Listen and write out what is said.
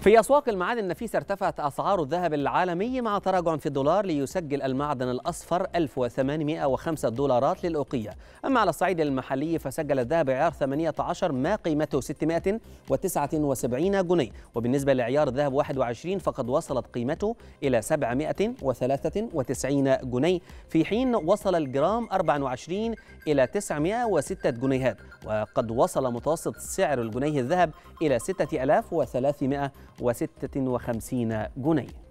في أسواق المعادن النفيسة ارتفعت أسعار الذهب العالمي مع تراجع في الدولار ليسجل المعدن الأصفر 1805 دولارات للأوقية أما على الصعيد المحلي فسجل الذهب عيار 18 ما قيمته 679 جنيه وبالنسبة لعيار الذهب 21 فقد وصلت قيمته إلى 793 جنيه في حين وصل الجرام 24 إلى 906 جنيهات وقد وصل متوسط سعر الجنيه الذهب إلى 6300 وستة وخمسين جنيه